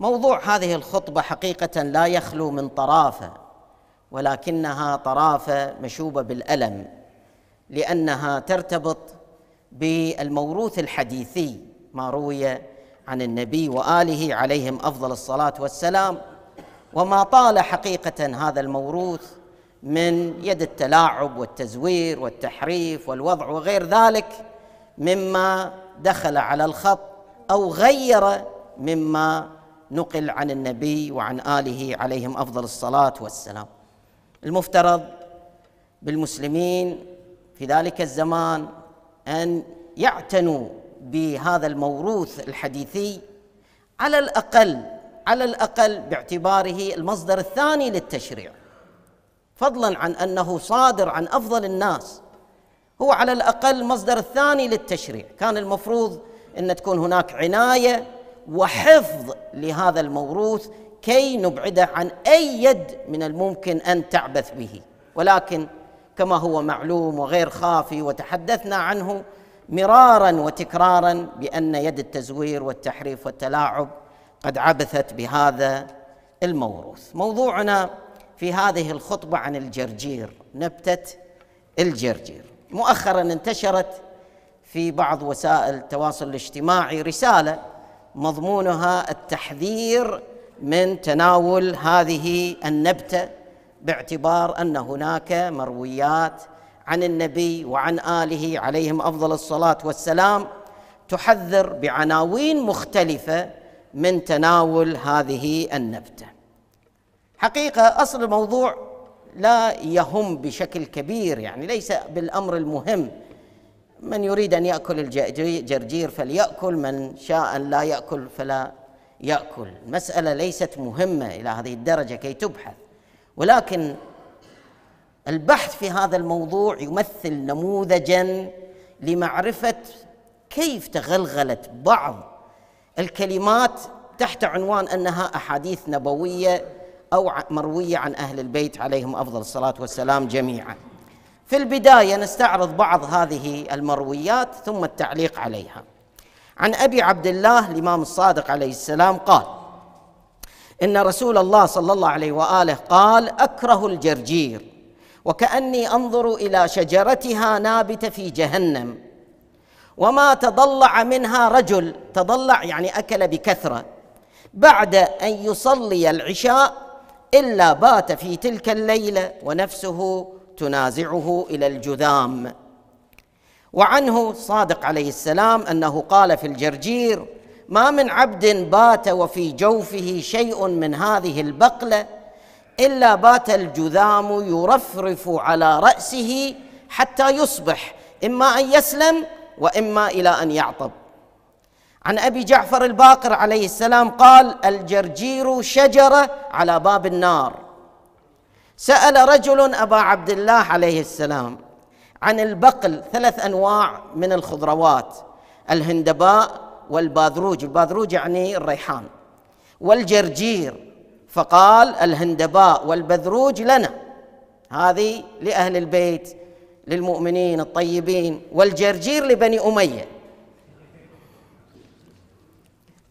موضوع هذه الخطبه حقيقه لا يخلو من طرافه ولكنها طرافه مشوبه بالالم لانها ترتبط بالموروث الحديثي ما روي عن النبي واله عليهم افضل الصلاه والسلام وما طال حقيقه هذا الموروث من يد التلاعب والتزوير والتحريف والوضع وغير ذلك مما دخل على الخط او غير مما نقل عن النبي وعن آله عليهم أفضل الصلاة والسلام المفترض بالمسلمين في ذلك الزمان أن يعتنوا بهذا الموروث الحديثي على الأقل على الأقل باعتباره المصدر الثاني للتشريع فضلا عن أنه صادر عن أفضل الناس هو على الأقل المصدر الثاني للتشريع كان المفروض أن تكون هناك عناية وحفظ لهذا الموروث كي نبعده عن اي يد من الممكن ان تعبث به ولكن كما هو معلوم وغير خافي وتحدثنا عنه مرارا وتكرارا بان يد التزوير والتحريف والتلاعب قد عبثت بهذا الموروث موضوعنا في هذه الخطبه عن الجرجير نبته الجرجير مؤخرا انتشرت في بعض وسائل التواصل الاجتماعي رساله مضمونها التحذير من تناول هذه النبته باعتبار ان هناك مرويات عن النبي وعن اله عليهم افضل الصلاه والسلام تحذر بعناوين مختلفه من تناول هذه النبته. حقيقه اصل الموضوع لا يهم بشكل كبير يعني ليس بالامر المهم من يريد أن يأكل الجرجير فليأكل من شاء أن لا يأكل فلا يأكل المسألة ليست مهمة إلى هذه الدرجة كي تبحث ولكن البحث في هذا الموضوع يمثل نموذجا لمعرفة كيف تغلغلت بعض الكلمات تحت عنوان أنها أحاديث نبوية أو مروية عن أهل البيت عليهم أفضل الصلاة والسلام جميعاً في البدايه نستعرض بعض هذه المرويات ثم التعليق عليها. عن ابي عبد الله الامام الصادق عليه السلام قال: ان رسول الله صلى الله عليه واله قال: اكره الجرجير وكاني انظر الى شجرتها نابته في جهنم وما تضلع منها رجل تضلع يعني اكل بكثره بعد ان يصلي العشاء الا بات في تلك الليله ونفسه تنازعه الى الجذام وعنه صادق عليه السلام انه قال في الجرجير ما من عبد بات وفي جوفه شيء من هذه البقله الا بات الجذام يرفرف على راسه حتى يصبح اما ان يسلم واما الى ان يعطب عن ابي جعفر الباقر عليه السلام قال الجرجير شجره على باب النار سأل رجل أبا عبد الله عليه السلام عن البقل ثلاث أنواع من الخضروات الهندباء والباذروج الباذروج يعني الريحان والجرجير فقال الهندباء والبذروج لنا هذه لأهل البيت للمؤمنين الطيبين والجرجير لبني أمية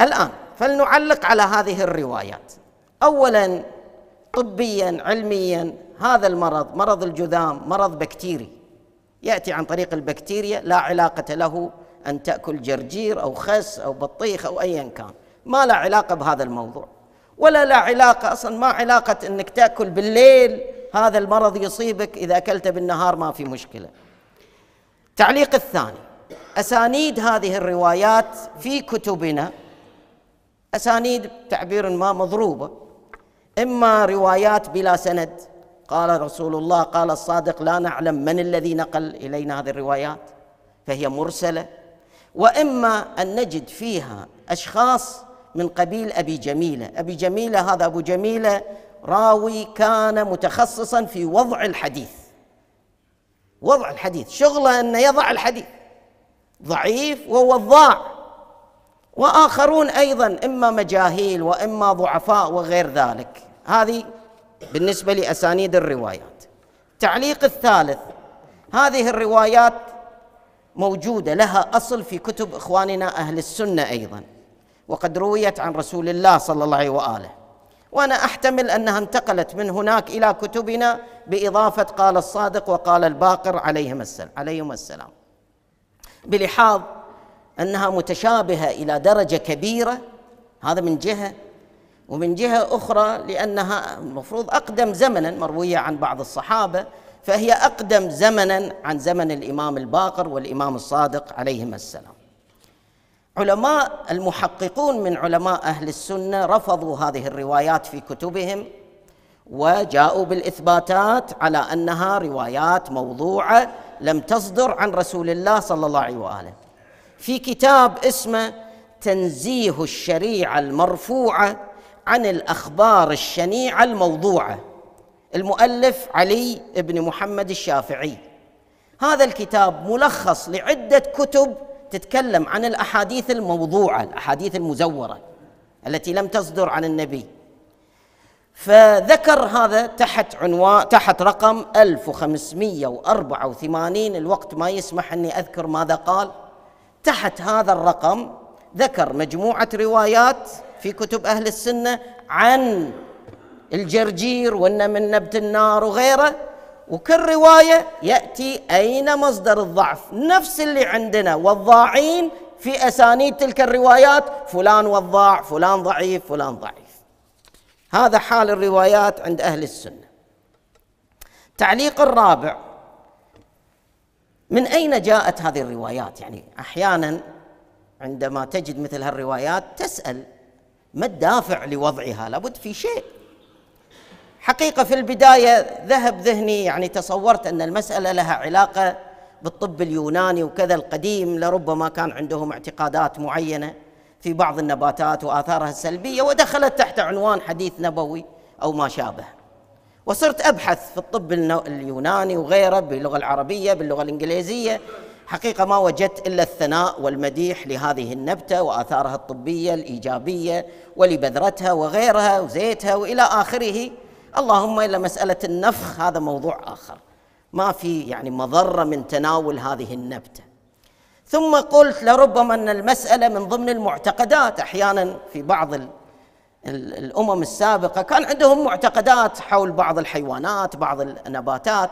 الآن فلنعلق على هذه الروايات أولاً طبيا علميا هذا المرض مرض الجذام مرض بكتيري ياتي عن طريق البكتيريا لا علاقه له ان تاكل جرجير او خس او بطيخ او ايا كان ما له علاقه بهذا الموضوع ولا لا علاقه اصلا ما علاقه انك تاكل بالليل هذا المرض يصيبك اذا اكلت بالنهار ما في مشكله تعليق الثاني اسانيد هذه الروايات في كتبنا اسانيد تعبير ما مضروبه إما روايات بلا سند قال رسول الله قال الصادق لا نعلم من الذي نقل إلينا هذه الروايات فهي مرسلة وإما أن نجد فيها أشخاص من قبيل أبي جميلة أبي جميلة هذا أبو جميلة راوي كان متخصصا في وضع الحديث وضع الحديث شغله أن يضع الحديث ضعيف ووضاع واخرون ايضا اما مجاهيل واما ضعفاء وغير ذلك هذه بالنسبه لاسانيد الروايات التعليق الثالث هذه الروايات موجوده لها اصل في كتب اخواننا اهل السنه ايضا وقد رويت عن رسول الله صلى الله عليه واله وانا احتمل انها انتقلت من هناك الى كتبنا باضافه قال الصادق وقال الباقر عليهما السلام عليهم السلام بلحاظ انها متشابهه الى درجه كبيره هذا من جهه ومن جهه اخرى لانها المفروض اقدم زمنا مرويه عن بعض الصحابه فهي اقدم زمنا عن زمن الامام الباقر والامام الصادق عليهما السلام. علماء المحققون من علماء اهل السنه رفضوا هذه الروايات في كتبهم وجاءوا بالاثباتات على انها روايات موضوعه لم تصدر عن رسول الله صلى الله عليه واله. في كتاب اسمه تنزيه الشريعه المرفوعه عن الاخبار الشنيعه الموضوعه المؤلف علي بن محمد الشافعي هذا الكتاب ملخص لعده كتب تتكلم عن الاحاديث الموضوعه الاحاديث المزوره التي لم تصدر عن النبي فذكر هذا تحت عنوان تحت رقم 1584 الوقت ما يسمح اني اذكر ماذا قال تحت هذا الرقم ذكر مجموعة روايات في كتب أهل السنة عن الجرجير وأن من نبت النار وغيره وكل رواية يأتي أين مصدر الضعف نفس اللي عندنا والضاعين في أسانيد تلك الروايات فلان وضاع فلان ضعيف فلان ضعيف هذا حال الروايات عند أهل السنة تعليق الرابع من أين جاءت هذه الروايات يعني أحيانا عندما تجد مثل هالروايات تسأل ما الدافع لوضعها لابد في شيء حقيقة في البداية ذهب ذهني يعني تصورت أن المسألة لها علاقة بالطب اليوناني وكذا القديم لربما كان عندهم اعتقادات معينة في بعض النباتات وآثارها السلبية ودخلت تحت عنوان حديث نبوي أو ما شابه وصرت ابحث في الطب اليوناني وغيره باللغه العربيه باللغه الانجليزيه حقيقه ما وجدت الا الثناء والمديح لهذه النبته واثارها الطبيه الايجابيه ولبذرتها وغيرها وزيتها والى اخره اللهم الا مساله النفخ هذا موضوع اخر ما في يعني مضره من تناول هذه النبته ثم قلت لربما ان المساله من ضمن المعتقدات احيانا في بعض الامم السابقه كان عندهم معتقدات حول بعض الحيوانات بعض النباتات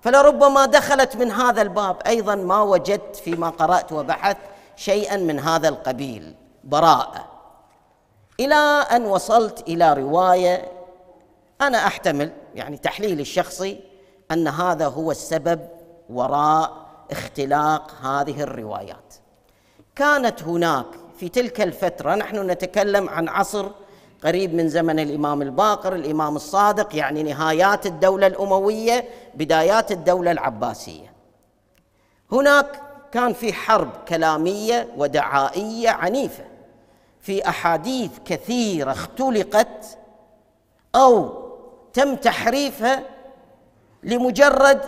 فلربما دخلت من هذا الباب ايضا ما وجدت فيما قرات وبحثت شيئا من هذا القبيل براءه الى ان وصلت الى روايه انا احتمل يعني تحليلي الشخصي ان هذا هو السبب وراء اختلاق هذه الروايات كانت هناك في تلك الفتره نحن نتكلم عن عصر قريب من زمن الامام الباقر الامام الصادق يعني نهايات الدوله الامويه بدايات الدوله العباسيه هناك كان في حرب كلاميه ودعائيه عنيفه في احاديث كثيره اختلقت او تم تحريفها لمجرد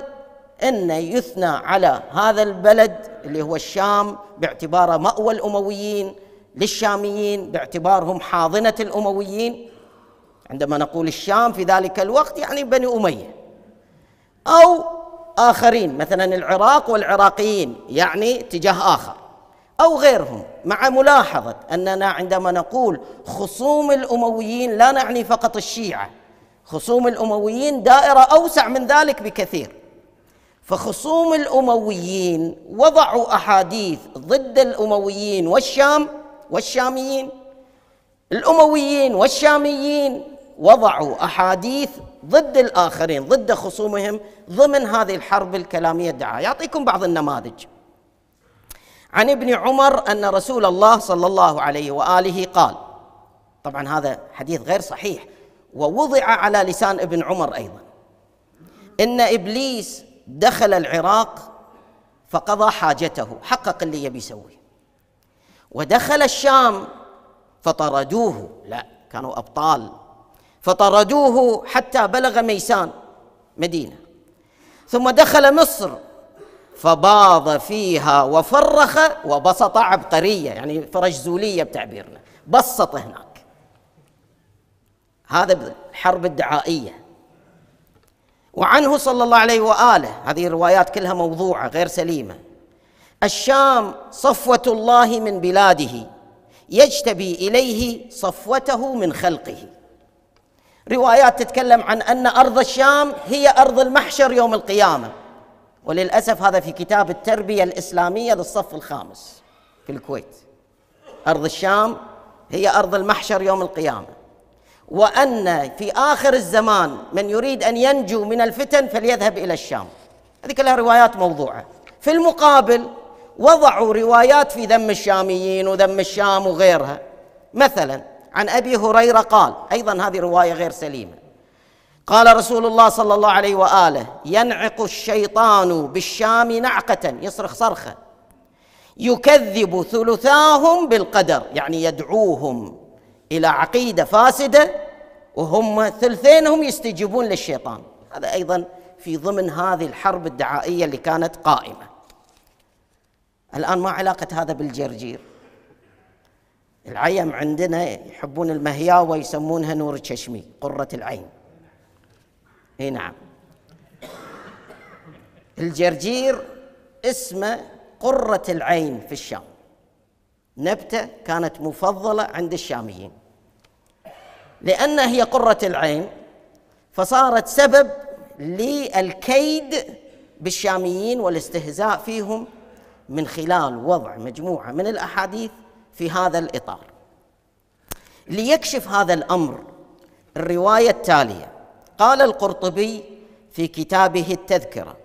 ان يثنى على هذا البلد اللي هو الشام باعتباره ماوى الامويين للشاميين باعتبارهم حاضنه الامويين عندما نقول الشام في ذلك الوقت يعني بني اميه او اخرين مثلا العراق والعراقيين يعني اتجاه اخر او غيرهم مع ملاحظه اننا عندما نقول خصوم الامويين لا نعني فقط الشيعه خصوم الامويين دائره اوسع من ذلك بكثير فخصوم الامويين وضعوا احاديث ضد الامويين والشام والشاميين الأمويين والشاميين وضعوا أحاديث ضد الآخرين ضد خصومهم ضمن هذه الحرب الكلامية الدعاء يعطيكم بعض النماذج عن ابن عمر أن رسول الله صلى الله عليه وآله قال طبعا هذا حديث غير صحيح ووضع على لسان ابن عمر أيضا إن إبليس دخل العراق فقضى حاجته حقق اللي يبي يسويه ودخل الشام فطردوه لا كانوا أبطال فطردوه حتى بلغ ميسان مدينة ثم دخل مصر فباض فيها وفرخ وبسط عبقرية يعني فرج زوليه بتعبيرنا بسط هناك هذا الحرب الدعائية وعنه صلى الله عليه وآله هذه الروايات كلها موضوعة غير سليمة الشام صفوه الله من بلاده يجتبي اليه صفوته من خلقه روايات تتكلم عن ان ارض الشام هي ارض المحشر يوم القيامه وللاسف هذا في كتاب التربيه الاسلاميه للصف الخامس في الكويت ارض الشام هي ارض المحشر يوم القيامه وان في اخر الزمان من يريد ان ينجو من الفتن فليذهب الى الشام هذه كلها روايات موضوعه في المقابل وضعوا روايات في ذم الشاميين وذم الشام وغيرها مثلا عن ابي هريره قال ايضا هذه روايه غير سليمه قال رسول الله صلى الله عليه واله ينعق الشيطان بالشام نعقه يصرخ صرخه يكذب ثلثاهم بالقدر يعني يدعوهم الى عقيده فاسده وهم ثلثينهم يستجيبون للشيطان هذا ايضا في ضمن هذه الحرب الدعائيه اللي كانت قائمه الآن ما علاقة هذا بالجرجير العيم عندنا يحبون المهياوة ويسمونها نور الششمي قرة العين اي نعم الجرجير اسمه قرة العين في الشام نبتة كانت مفضلة عند الشاميين لأن هي قرة العين فصارت سبب للكيد بالشاميين والاستهزاء فيهم من خلال وضع مجموعه من الاحاديث في هذا الاطار. ليكشف هذا الامر الروايه التاليه قال القرطبي في كتابه التذكره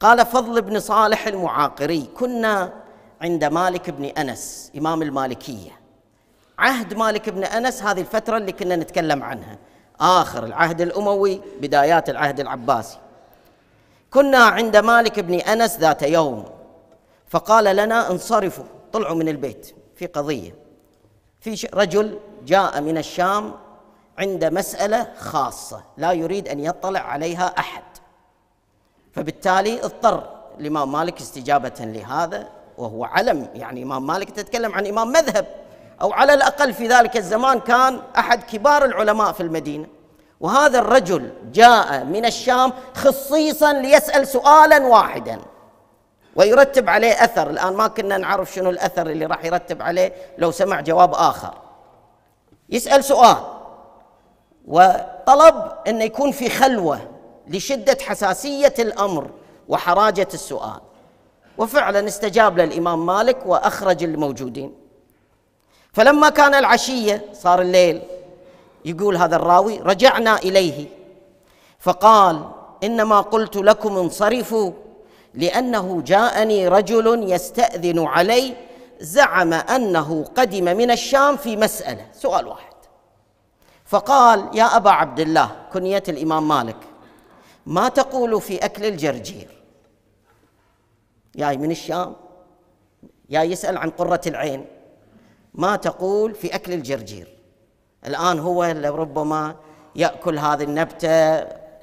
قال فضل بن صالح المعاقري كنا عند مالك بن انس امام المالكيه عهد مالك بن انس هذه الفتره اللي كنا نتكلم عنها اخر العهد الاموي بدايات العهد العباسي كنا عند مالك بن انس ذات يوم فقال لنا انصرفوا طلعوا من البيت في قضيه في رجل جاء من الشام عند مساله خاصه لا يريد ان يطلع عليها احد فبالتالي اضطر الامام مالك استجابه لهذا وهو علم يعني امام مالك تتكلم عن امام مذهب او على الاقل في ذلك الزمان كان احد كبار العلماء في المدينه وهذا الرجل جاء من الشام خصيصا ليسال سؤالا واحدا ويرتب عليه اثر الان ما كنا نعرف شنو الاثر اللي راح يرتب عليه لو سمع جواب اخر يسال سؤال وطلب ان يكون في خلوه لشده حساسيه الامر وحراجه السؤال وفعلا استجاب للامام مالك واخرج الموجودين فلما كان العشيه صار الليل يقول هذا الراوي رجعنا اليه فقال انما قلت لكم انصرفوا لانه جاءني رجل يستاذن علي زعم انه قدم من الشام في مساله سؤال واحد فقال يا ابا عبد الله كنيه الامام مالك ما تقول في اكل الجرجير جاي من الشام جاي يسال عن قره العين ما تقول في اكل الجرجير الآن هو ربما يأكل هذه النبتة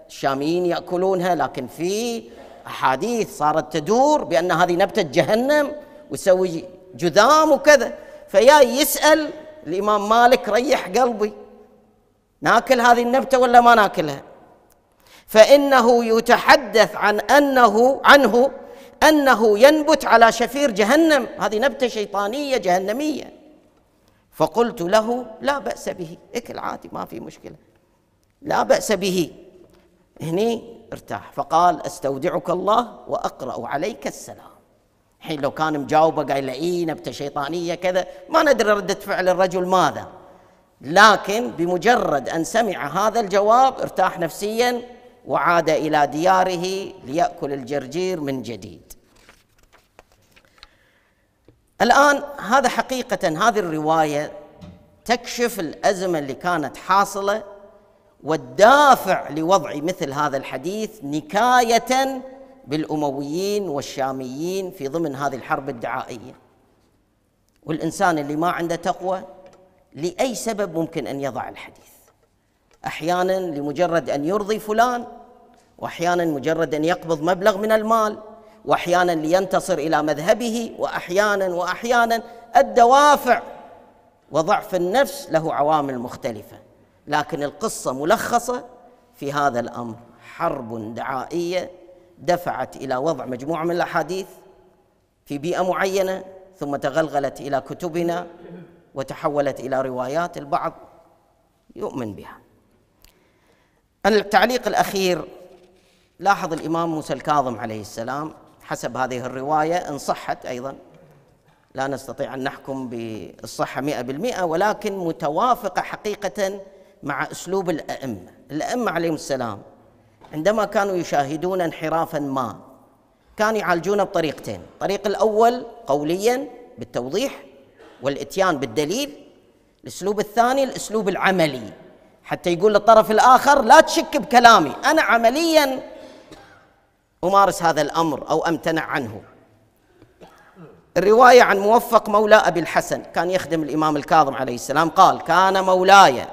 الشاميين يأكلونها لكن في أحاديث صارت تدور بأن هذه نبتة جهنم ويسوي جذام وكذا فيا يسأل الإمام مالك ريح قلبي ناكل هذه النبتة ولا ما ناكلها فإنه يتحدث عن أنه عنه أنه ينبت على شفير جهنم هذه نبتة شيطانية جهنمية فقلت له لا بأس به اكل عادي ما في مشكلة لا بأس به هني ارتاح فقال استودعك الله واقرا عليك السلام حين لو كان مجاوبه قايل له اي نبته شيطانيه كذا ما ندري رده فعل الرجل ماذا لكن بمجرد ان سمع هذا الجواب ارتاح نفسيا وعاد الى دياره لياكل الجرجير من جديد الان هذا حقيقه هذه الروايه تكشف الازمه اللي كانت حاصله والدافع لوضع مثل هذا الحديث نكايه بالامويين والشاميين في ضمن هذه الحرب الدعائيه والانسان اللي ما عنده تقوى لاي سبب ممكن ان يضع الحديث احيانا لمجرد ان يرضي فلان واحيانا مجرد ان يقبض مبلغ من المال واحيانا لينتصر الى مذهبه واحيانا واحيانا الدوافع وضعف النفس له عوامل مختلفه لكن القصه ملخصه في هذا الامر حرب دعائيه دفعت الى وضع مجموعه من الاحاديث في بيئه معينه ثم تغلغلت الى كتبنا وتحولت الى روايات البعض يؤمن بها التعليق الاخير لاحظ الامام موسى الكاظم عليه السلام حسب هذه الرواية إن صحت أيضا لا نستطيع أن نحكم بالصحة مئة بالمئة ولكن متوافقة حقيقة مع أسلوب الأئمة الأئمة عليهم السلام عندما كانوا يشاهدون انحرافا ما كانوا يعالجونه بطريقتين الطريق الأول قوليا بالتوضيح والإتيان بالدليل الأسلوب الثاني الأسلوب العملي حتى يقول للطرف الآخر لا تشك بكلامي أنا عمليا أمارس هذا الأمر أو أمتنع عنه الرواية عن موفق مولى أبي الحسن كان يخدم الإمام الكاظم عليه السلام قال كان مولاي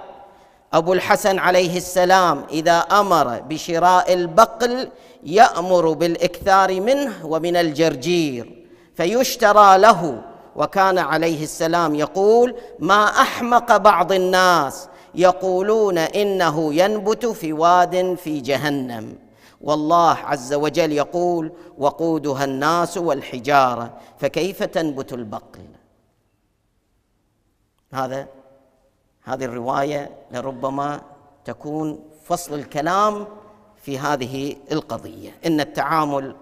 أبو الحسن عليه السلام إذا أمر بشراء البقل يأمر بالإكثار منه ومن الجرجير فيشترى له وكان عليه السلام يقول ما أحمق بعض الناس يقولون إنه ينبت في واد في جهنم والله عز وجل يقول وقودها الناس والحجاره فكيف تنبت البقل هذا هذه الروايه لربما تكون فصل الكلام في هذه القضيه ان التعامل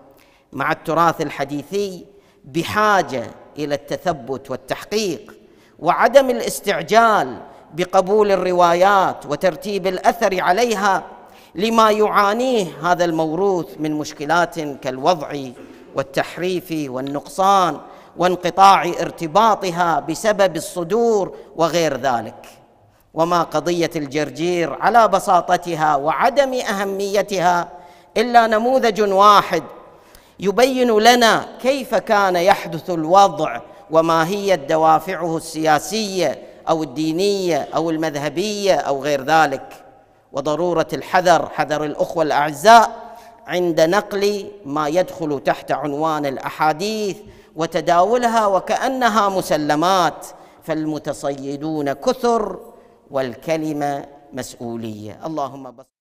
مع التراث الحديثي بحاجه الى التثبت والتحقيق وعدم الاستعجال بقبول الروايات وترتيب الاثر عليها لما يعانيه هذا الموروث من مشكلات كالوضع والتحريف والنقصان وانقطاع ارتباطها بسبب الصدور وغير ذلك وما قضيه الجرجير على بساطتها وعدم اهميتها الا نموذج واحد يبين لنا كيف كان يحدث الوضع وما هي دوافعه السياسيه او الدينيه او المذهبيه او غير ذلك وضروره الحذر حذر الاخوه الاعزاء عند نقل ما يدخل تحت عنوان الاحاديث وتداولها وكانها مسلمات فالمتصيدون كثر والكلمه مسؤوليه اللهم بص